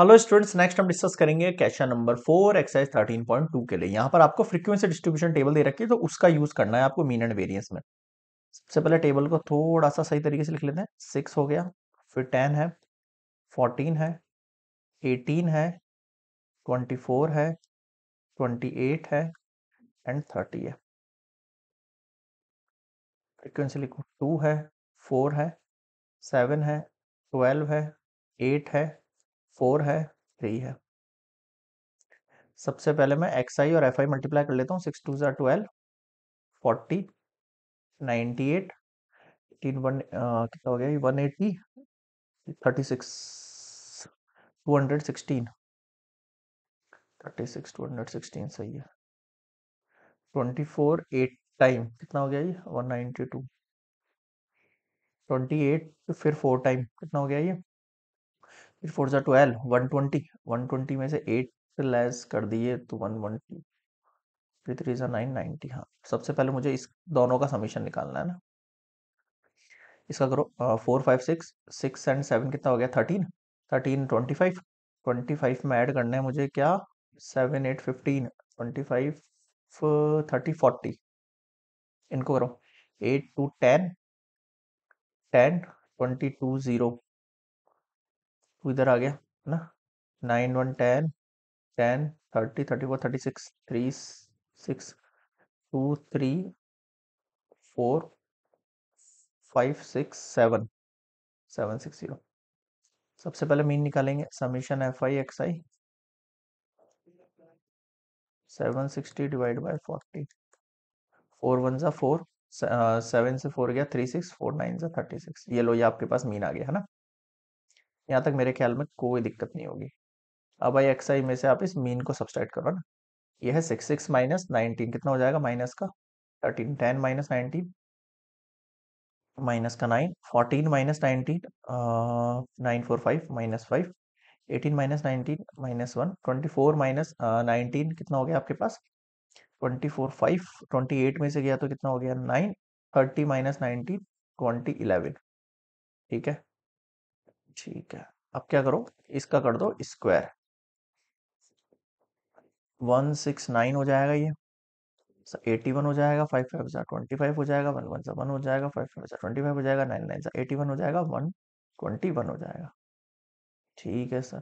hello students next हम discuss करेंगे कैशा number four exercise thirteen point two के लिए यहाँ पर आपको फ्रीक्वेंसी डिस्ट्रीब्यूशन टेबल दे रखी है तो उसका यूज करना है आपको मीन एंड वेरियंस में सबसे पहले टेबल को थोड़ा सा सही तरीके से लिख लेते हैं सिक्स हो गया फिर टेन है फोर्टीन है एटीन है ट्वेंटी फोर है ट्वेंटी एट है एंड थर्टी है फ्रिक्वेंसी लिखो टू है फोर है सेवन है ट्वेल्व है एट है फोर है थ्री है सबसे पहले मैं एक्स आई और एफ आई मल्टीप्लाई कर लेता हूँ सिक्स टू ज़ार twelve forty ninety eight eighteen one कितना हो गया one eighty thirty six two hundred sixteen thirty six two hundred sixteen सही है ट्वेंटी फोर एट टाइम कितना हो गया ये one ninety two twenty eight फिर फोर टाइम कितना हो गया ये फिर फोर सा twelve one twenty one twenty में से एट लेस कर दिए तो वन वन टू फिर थ्री सा नाइन नाइन्टी हाँ सबसे पहले मुझे इस दोनों का समीशन निकालना है ना इसका करो four five six six and seven कितना हो गया thirteen thirteen twenty five twenty five में ऐड करना है मुझे क्या seven eight fifteen twenty five thirty forty इनको करो eight two ten ten twenty two zero two इधर आ गया है ना nine one ten ten thirty thirty four thirty six three six two three four five six seven seven six zero सबसे पहले mean निकालेंगे summation F I X I seven sixty divide by forty four one ज़ा four seven से four गया three six four nine ज़ा thirty six ये लो ये आपके पास मीन आ गया है ना यहाँ तक मेरे ख्याल में कोई दिक्कत नहीं होगी अब आई एक्स आई में से आप इस मीन को सब्सट्राइड करो ना यह है सिक्स सिक्स माइनस नाइनटीन कितना हो जाएगा माइनस का thirteen ten minus nineteen minus का nine fourteen minus nineteen nine four five minus five eighteen minus nineteen minus one twenty four minus nineteen कितना हो गया आपके पास twenty four five twenty eight में से गया तो कितना हो गया nine thirty minus nineteen twenty eleven ठीक है ठीक है अब क्या करो इसका कर दो स्क्वायर वन सिक्स नाइन हो जाएगा ये एटी वन हो जाएगा फाइव फाइव हजार ट्वेंटी फाइव हो जाएगा वन वन सा वन हो जाएगा फाइव फाइव हजार ट्वेंटी फाइव हो जाएगा नाइन नाइन सा एटी वन हो जाएगा वन ट्वेंटी वन हो जाएगा ठीक है सर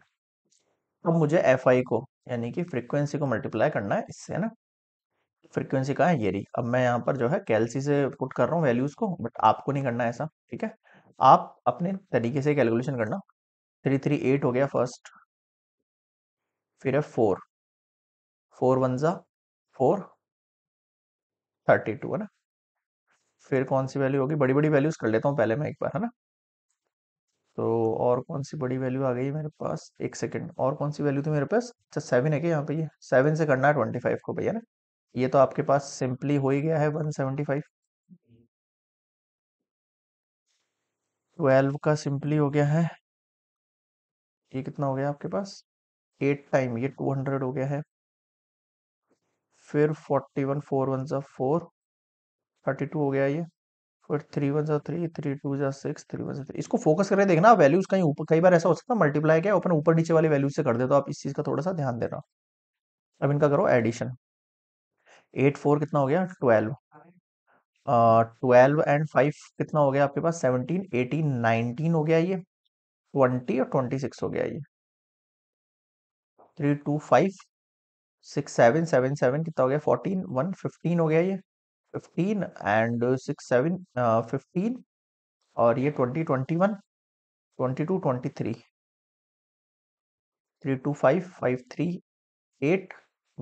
अब मुझे एफ आई को यानी कि फ्रीक्वेंसी को मल्टीप्लाई करना है इससे है ना फ्रिक्वेंसी का है ये रही अब मैं यहाँ पर जो है कैलसी से पुट कर रहा हूँ वैल्यूज को बट आपको नहीं करना है ऐसा ठीक है आप अपने तरीके से कैलकुलेशन करना थ्री थ्री एट हो गया फर्स्ट फिर है फोर फोर वन ज़ा फोर थर्टी टू है ना फिर कौन सी वैल्यू होगी बड़ी बड़ी वैल्यूज कर लेता हूँ पहले मैं एक बार है ना तो और कौन सी बड़ी वैल्यू आ गई मेरे पास एक सेकंड और कौन सी वैल्यू थी मेरे पास अच्छा सेवन है क्या यहाँ पे ये सेवन से करना है ट्वेंटी फाइव को भैया ना ये तो आपके पास सिंपली हो ही गया है वन सेवेंटी फाइव ट्वेल्व का सिंपली हो गया है ये कितना हो गया आपके पास एट टाइम ये टू हंड्रेड हो गया है फिर फोर्टी वन फोर वन जो फोर थर्टी टू हो गया ये फिर थ्री वन सा थ्री थ्री टू जा सिक्स थ्री वन सा थ्री इसको फोकस करके देखना वैल्यूज कहीं ऊपर कई बार ऐसा हो सकता है मल्टीप्लाई क्या ओपन ऊपर नीचे वाले वैल्यूज से कर दे तो आप इस चीज का थोड़ा सा ध्यान देना अब इनका करो एडिशन एट फोर कितना हो गया ट्वेल्व ट्वेल्व एंड फाइव कितना हो गया आपके पास सेवनटीन एटीन नाइनटीन हो गया ये ट्वेंटी और ट्वेंटी सिक्स हो गया ये three two five six seven seven seven कितना हो गया फोर्टीन वन फिफ्टीन हो गया ये fifteen and six seven fifteen और ये twenty twenty one twenty two twenty three three two five five three eight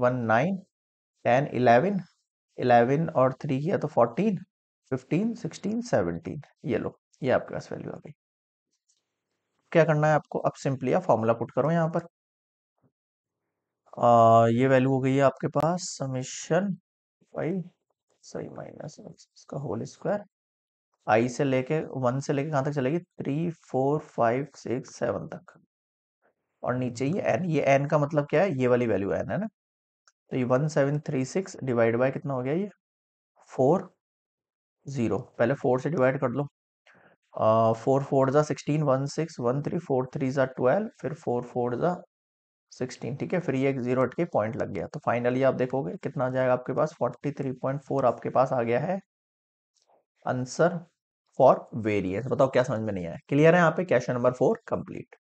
one nine ten eleven eleven और three किया तो फोर्टीन फिफ्टीन सिक्सटीन सेवनटीन ये लो ये आपके पास वैल्यू आ गई क्या करना है आपको अब सिंपली आप फॉर्मूला पुट करो यहाँ पर आ, ये वैल्यू हो गई है आपके पास समीशन फाइव सही माइनस इसका होल स्क्वायर आई से लेके वन से लेके कहाँ तक चलेगी three four five six seven तक और नीचे ये एन ये एन का मतलब क्या है ये वाली वैल्यू एन है ना तो ये one seven three six divide by कितना हो गया ये फोर ज़ीरो पहले फोर से डिवाइड कर लो फोर फोर ज़ा sixteen one six one three four three ज़ा ट्वेल्व फिर फोर फोर ज़ा सिक्सटीन ठीक है फिर ये एक जीरो के पॉइंट लग गया तो फाइनली आप देखोगे कितना आ जाएगा आपके पास फोर्टी थ्री पॉइंट फोर आपके पास आ गया है आंसर फॉर वेरियंस बताओ क्या समझ में नहीं आया क्लियर है यहाँ पे क्वेश्चन नंबर फोर कंप्लीट